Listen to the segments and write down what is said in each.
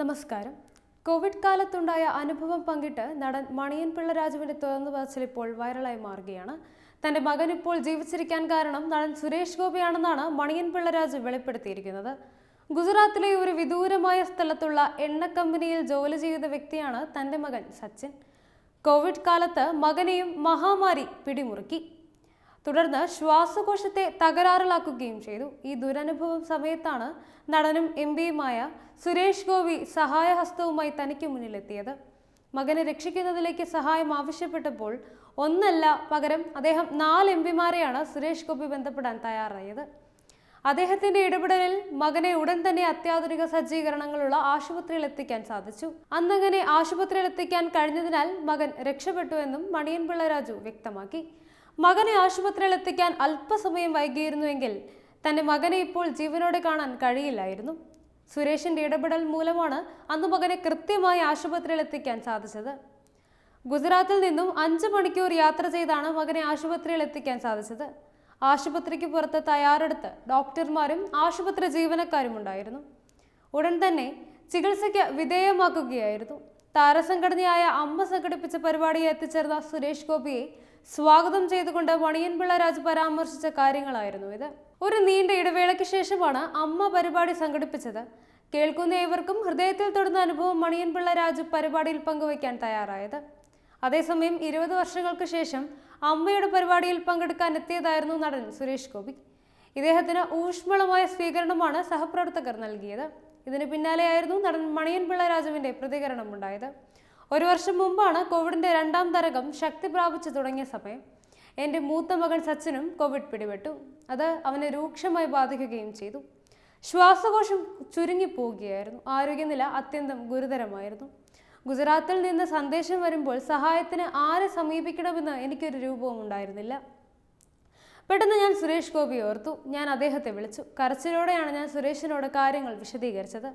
നമസ്കാരം കോവിഡ് കാലത്തുണ്ടായ അനുഭവം പങ്കിട്ട് നടൻ മണിയൻ പിള്ള രാജുവിന്റെ തുറന്നു പറച്ചിൽ ഇപ്പോൾ വൈറലായി മാറുകയാണ് തന്റെ മകൻ ഇപ്പോൾ ജീവിച്ചിരിക്കാൻ കാരണം നടൻ സുരേഷ് ഗോപിയാണെന്നാണ് മണിയൻ പിള്ള രാജു വെളിപ്പെടുത്തിയിരിക്കുന്നത് ഗുജറാത്തിലെ ഒരു വിദൂരമായ സ്ഥലത്തുള്ള എണ്ണ കമ്പനിയിൽ ജോലി ചെയ്ത വ്യക്തിയാണ് തന്റെ മകൻ സച്ചിൻ കോവിഡ് കാലത്ത് മകനെയും മഹാമാരി പിടിമുറുക്കി തുടർന്ന് ശ്വാസകോശത്തെ തകരാറിലാക്കുകയും ചെയ്തു ഈ ദുരനുഭവം സമയത്താണ് നടനും എം പിയുമായ സുരേഷ് ഗോപി സഹായഹസ്തവുമായി തനിക്ക് മുന്നിലെത്തിയത് മകനെ രക്ഷിക്കുന്നതിലേക്ക് സഹായം ആവശ്യപ്പെട്ടപ്പോൾ ഒന്നല്ല പകരം അദ്ദേഹം നാല് എം പിമാരെയാണ് സുരേഷ് ഗോപി ബന്ധപ്പെടാൻ തയ്യാറായത് അദ്ദേഹത്തിന്റെ ഇടപെടലിൽ മകനെ ഉടൻ തന്നെ അത്യാധുനിക സജ്ജീകരണങ്ങളുള്ള ആശുപത്രിയിൽ എത്തിക്കാൻ സാധിച്ചു അന്നങ്ങനെ ആശുപത്രിയിൽ എത്തിക്കാൻ കഴിഞ്ഞതിനാൽ മകൻ രക്ഷപ്പെട്ടു എന്നും മണിയൻ രാജു വ്യക്തമാക്കി മകനെ ആശുപത്രിയിൽ എത്തിക്കാൻ അല്പസമയം വൈകിയിരുന്നുവെങ്കിൽ തന്റെ മകനെ ഇപ്പോൾ ജീവനോടെ കാണാൻ കഴിയില്ലായിരുന്നു സുരേഷിന്റെ ഇടപെടൽ മൂലമാണ് അന്ന് മകനെ കൃത്യമായി ആശുപത്രിയിൽ എത്തിക്കാൻ സാധിച്ചത് ഗുജറാത്തിൽ നിന്നും അഞ്ച് മണിക്കൂർ യാത്ര ചെയ്താണ് മകനെ ആശുപത്രിയിൽ എത്തിക്കാൻ സാധിച്ചത് ആശുപത്രിക്ക് പുറത്ത് തയ്യാറെടുത്ത് ഡോക്ടർമാരും ആശുപത്രി ജീവനക്കാരും ഉണ്ടായിരുന്നു ഉടൻ തന്നെ ചികിത്സയ്ക്ക് വിധേയമാക്കുകയായിരുന്നു താരസംഘടനയായ അമ്മ സംഘടിപ്പിച്ച പരിപാടിയെ എത്തിച്ചേർന്ന സുരേഷ് ഗോപിയെ സ്വാഗതം ചെയ്തുകൊണ്ട് മണിയൻപിള്ള രാജു പരാമർശിച്ച കാര്യങ്ങളായിരുന്നു ഇത് ഒരു നീണ്ട ഇടവേളയ്ക്ക് ശേഷമാണ് അമ്മ പരിപാടി സംഘടിപ്പിച്ചത് കേൾക്കുന്ന ഏവർക്കും ഹൃദയത്തിൽ തൊടുന്ന അനുഭവം മണിയൻപിള്ള രാജു പരിപാടിയിൽ പങ്കുവയ്ക്കാൻ തയ്യാറായത് അതേസമയം ഇരുപത് വർഷങ്ങൾക്ക് ശേഷം അമ്മയുടെ പരിപാടിയിൽ പങ്കെടുക്കാൻ എത്തിയതായിരുന്നു നടൻ സുരേഷ് ഗോപി ഇദ്ദേഹത്തിന് ഊഷ്മളമായ സ്വീകരണമാണ് സഹപ്രവർത്തകർ നൽകിയത് ഇതിന് പിന്നാലെയായിരുന്നു നടൻ മണിയൻപിള്ള രാജുവിന്റെ ഉണ്ടായത് ഒരു വർഷം മുമ്പാണ് കോവിഡിൻ്റെ രണ്ടാം തരംഗം ശക്തി പ്രാപിച്ചു തുടങ്ങിയ സമയം എൻ്റെ മൂത്ത മകൻ സച്ചിനും കോവിഡ് പിടിപെട്ടു അത് അവനെ രൂക്ഷമായി ബാധിക്കുകയും ചെയ്തു ശ്വാസകോശം ചുരുങ്ങിപ്പോവുകയായിരുന്നു ആരോഗ്യനില അത്യന്തം ഗുരുതരമായിരുന്നു ഗുജറാത്തിൽ നിന്ന് സന്ദേശം വരുമ്പോൾ സഹായത്തിന് ആരെ സമീപിക്കണമെന്ന് എനിക്കൊരു രൂപവും ഉണ്ടായിരുന്നില്ല പെട്ടെന്ന് ഞാൻ സുരേഷ് ഗോപി ഓർത്തു ഞാൻ അദ്ദേഹത്തെ വിളിച്ചു കരച്ചിലോടെയാണ് ഞാൻ സുരേഷിനോട് കാര്യങ്ങൾ വിശദീകരിച്ചത്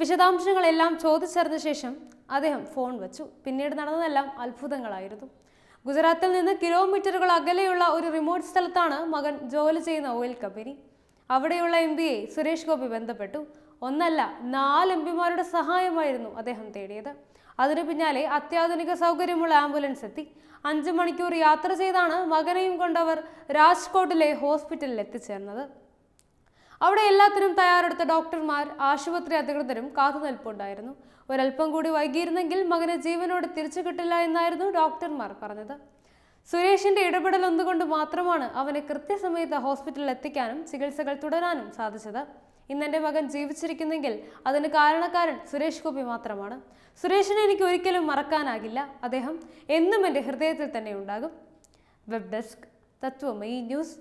വിശദാംശങ്ങളെല്ലാം ചോദിച്ചറിഞ്ഞ ശേഷം അദ്ദേഹം ഫോൺ വച്ചു പിന്നീട് നടന്നതെല്ലാം അത്ഭുതങ്ങളായിരുന്നു ഗുജറാത്തിൽ നിന്ന് കിലോമീറ്ററുകൾ അകലെയുള്ള ഒരു റിമോട്ട് സ്ഥലത്താണ് മകൻ ജോലി ചെയ്യുന്ന ഓയിൽ കമ്പനി അവിടെയുള്ള എം പിയെ സുരേഷ് ഗോപി ബന്ധപ്പെട്ടു ഒന്നല്ല നാല് എം പിമാരുടെ സഹായമായിരുന്നു അദ്ദേഹം തേടിയത് അതിനു പിന്നാലെ അത്യാധുനിക സൗകര്യമുള്ള ആംബുലൻസ് എത്തി അഞ്ചു മണിക്കൂർ യാത്ര ചെയ്താണ് മകനെയും കൊണ്ടവർ രാജ്കോട്ടിലെ ഹോസ്പിറ്റലിൽ എത്തിച്ചേർന്നത് അവിടെ എല്ലാത്തിനും തയ്യാറെടുത്ത ഡോക്ടർമാർ ആശുപത്രി അധികൃതരും കാത്തുനിൽപ്പുണ്ടായിരുന്നു ഒരൽപ്പം കൂടി വൈകിയിരുന്നെങ്കിൽ മകന് ജീവനോട് തിരിച്ചു കിട്ടില്ല എന്നായിരുന്നു ഡോക്ടർമാർ പറഞ്ഞത് സുരേഷിന്റെ ഇടപെടൽ ഒന്നുകൊണ്ട് മാത്രമാണ് അവനെ കൃത്യസമയത്ത് ഹോസ്പിറ്റലിൽ എത്തിക്കാനും ചികിത്സകൾ തുടരാനും സാധിച്ചത് ഇന്നെൻ്റെ മകൻ ജീവിച്ചിരിക്കുന്നെങ്കിൽ അതിന് കാരണക്കാരൻ സുരേഷ് ഗോപി മാത്രമാണ് സുരേഷിനെ എനിക്ക് ഒരിക്കലും മറക്കാനാകില്ല അദ്ദേഹം എന്നും എൻ്റെ ഹൃദയത്തിൽ തന്നെ ഉണ്ടാകും വെബ് ഡെസ്ക് തത്വമയി ന്യൂസ്